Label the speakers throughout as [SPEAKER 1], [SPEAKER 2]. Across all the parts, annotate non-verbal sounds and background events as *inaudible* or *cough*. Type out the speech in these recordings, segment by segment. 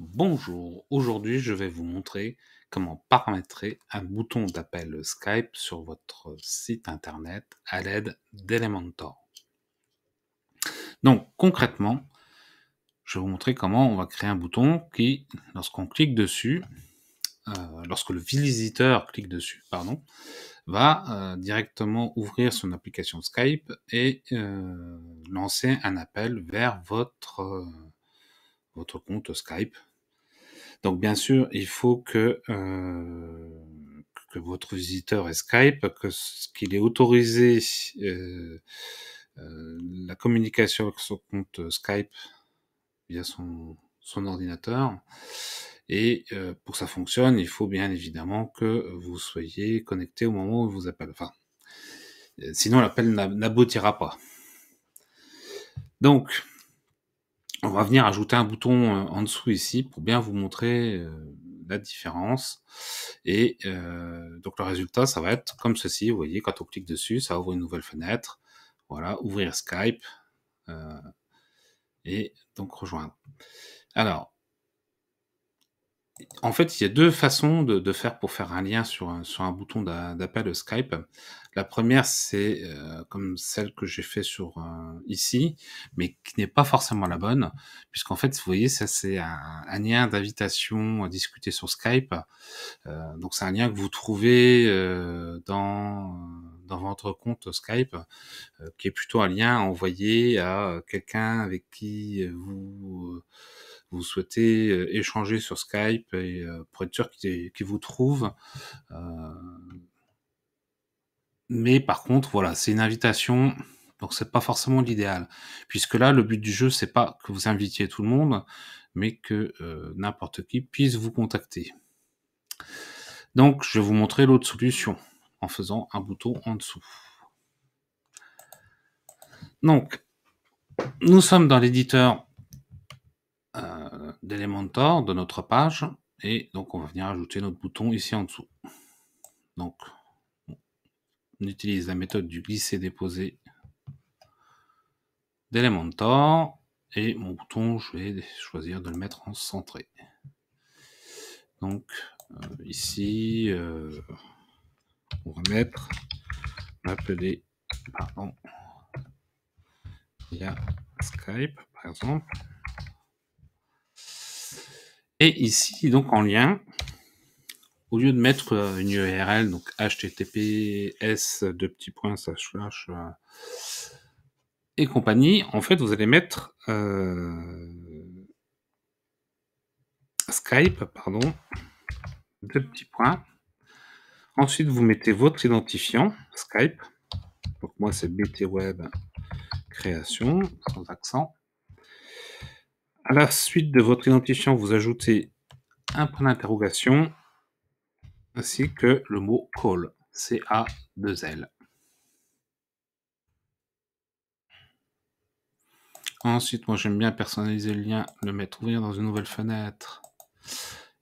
[SPEAKER 1] Bonjour, aujourd'hui je vais vous montrer comment paramétrer un bouton d'appel Skype sur votre site internet à l'aide d'Elementor. Donc concrètement, je vais vous montrer comment on va créer un bouton qui, lorsqu'on clique dessus, euh, lorsque le visiteur clique dessus, pardon, va euh, directement ouvrir son application Skype et euh, lancer un appel vers votre votre compte Skype. Donc bien sûr, il faut que, euh, que votre visiteur ait Skype, que ce qu'il est autorisé euh, euh, la communication avec son compte Skype via son, son ordinateur. Et pour ça fonctionne, il faut bien évidemment que vous soyez connecté au moment où il vous appelle. Enfin, sinon l'appel n'aboutira pas. Donc, on va venir ajouter un bouton euh, en dessous ici pour bien vous montrer euh, la différence. Et euh, donc le résultat, ça va être comme ceci. Vous voyez, quand on clique dessus, ça ouvre une nouvelle fenêtre. Voilà, ouvrir Skype et donc rejoindre. Alors, en fait, il y a deux façons de, faire pour faire un lien sur un, sur un bouton d'appel Skype. La première, c'est euh, comme celle que j'ai fait sur euh, ici, mais qui n'est pas forcément la bonne, puisqu'en fait, vous voyez, ça c'est un, lien d'invitation à discuter sur Skype. Euh, donc c'est un lien que vous trouvez dans dans votre compte Skype, qui est plutôt un lien envoyé à quelqu'un avec qui vous vous souhaitez euh, échanger sur Skype et euh, pour être sûr qu'ils vous trouvent. Euh, mais par contre, voilà, c'est une invitation, donc c'est pas forcément l'idéal, puisque là, le but du jeu, c'est pas que vous invitiez tout le monde, mais que n'importe qui puisse vous contacter. Donc, je vais vous montrer l'autre solution en faisant un bouton en dessous. Donc, nous sommes dans l'éditeur d'Elementor de notre page. Et donc, on va venir ajouter notre bouton ici en dessous. Donc, on utilise la méthode du glisser-déposer d'Elementor. Et mon bouton, je vais choisir de le mettre en centré. Donc, euh, ici, euh, on va mettre, m'appeler, pardon, via Skype, par exemple. Et ici, donc en lien, au lieu de mettre euh, une URL, donc https de petits points slash euh, et compagnie, en fait, vous allez mettre euh, Skype, pardon, de petits points. Ensuite, vous mettez votre identifiant Skype. Donc moi, c'est BTWeb création sans accent. À la suite de votre identifiant, vous ajoutez un point d'interrogation ainsi que le mot call, C-A-2-L. Ensuite, moi j'aime bien personnaliser le lien, le mettre ouvrir dans une nouvelle fenêtre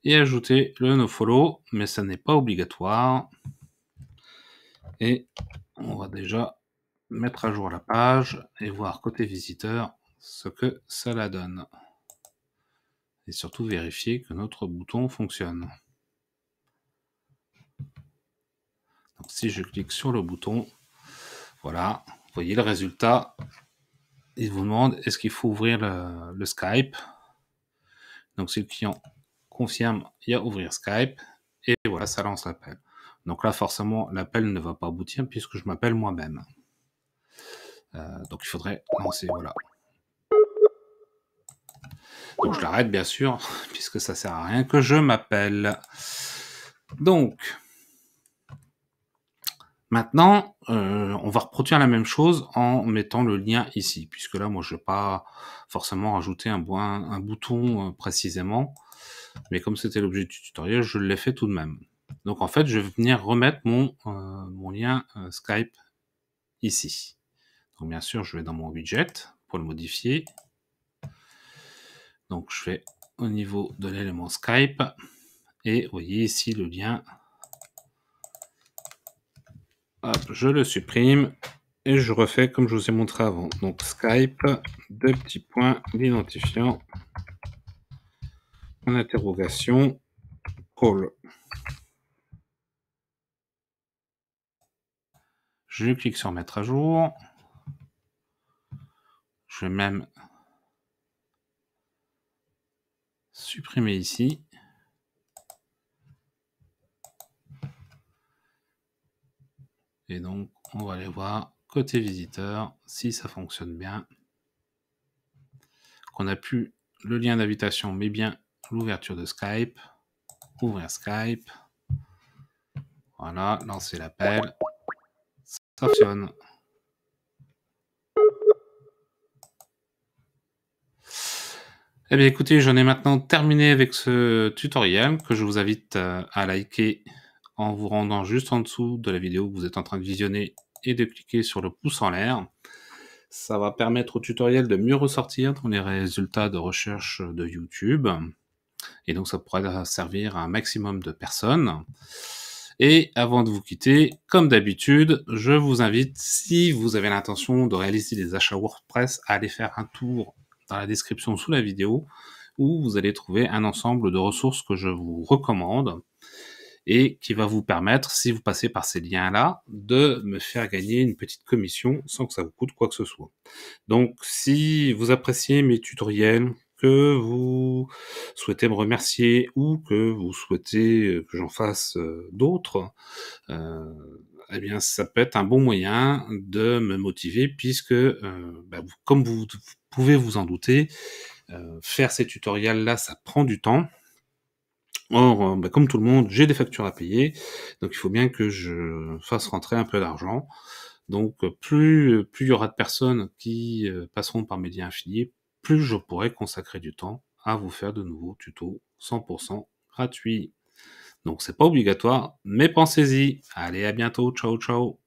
[SPEAKER 1] et ajouter le nofollow, mais ça n'est pas obligatoire. Et on va déjà mettre à jour la page et voir côté visiteur ce que ça la donne et surtout vérifier que notre bouton fonctionne. Donc si je clique sur le bouton, voilà, vous voyez le résultat. Il vous demande est-ce qu'il faut ouvrir le, Skype. Donc si le client confirme, il y a ouvrir Skype et voilà, ça lance l'appel. Donc là, forcément, l'appel ne va pas aboutir puisque je m'appelle moi-même. Euh, donc il faudrait lancer, voilà, donc je l'arrête bien sûr, *laughs* puisque ça sert à rien que je m'appelle. Donc, maintenant, euh, on va reproduire la même chose en mettant le lien ici, puisque là, moi, je ne vais pas forcément rajouter un, bouton euh, précisément, mais comme c'était l'objet du tutoriel, je l'ai fait tout de même. Donc, en fait, je vais venir remettre mon, euh, mon lien Skype ici. Donc, bien sûr, je vais dans mon widget pour le modifier. Donc je fais au niveau de l'élément Skype. Et vous voyez ici le lien. je le supprime et je refais comme je vous ai montré avant. Donc Skype, deux petits points, d'identifiant en interrogation, call. Je clique sur mettre à jour. Je vais même supprimer ici. Et donc, on va aller voir côté visiteur si ça fonctionne bien. Qu'on a plus le lien d'invitation, mais bien l'ouverture de Skype. Ouvrir Skype. Voilà, lancer l'appel. Ça fonctionne. Eh bien écoutez, j'en ai maintenant terminé avec ce tutoriel que je vous invite euh, à liker en vous rendant juste en dessous de la vidéo que vous êtes en train de visionner et de cliquer sur le pouce en l'air. Ça va permettre au tutoriel de mieux ressortir dans les résultats de recherche de YouTube. Et donc ça pourrait servir à un maximum de personnes. Et avant de vous quitter, comme d'habitude, je vous invite, si vous avez l'intention de réaliser des achats WordPress, à aller faire un tour la description sous la vidéo où vous allez trouver un ensemble de ressources que je vous recommande et qui va vous permettre, si vous passez par ces liens-là, de me faire gagner une petite commission sans que ça vous coûte quoi que ce soit. Donc si vous appréciez mes tutoriels, que vous souhaitez me remercier ou que vous souhaitez euh, que j'en fasse euh, d'autres, et euh, eh bien, ça peut être un bon moyen de me motiver puisque, bah, comme vous, pouvez vous en douter. Euh, faire ces tutoriels-là, ça prend du temps. Or, euh, bah, comme tout le monde, j'ai des factures à payer, donc il faut bien que je fasse rentrer un peu d'argent. Donc, euh, plus plus il y aura de personnes qui passeront par mes liens affiliés, plus je pourrai consacrer du temps à vous faire de nouveaux tutos 100% gratuits. Donc, c'est pas obligatoire, mais pensez-y. Allez, à bientôt. Ciao, ciao.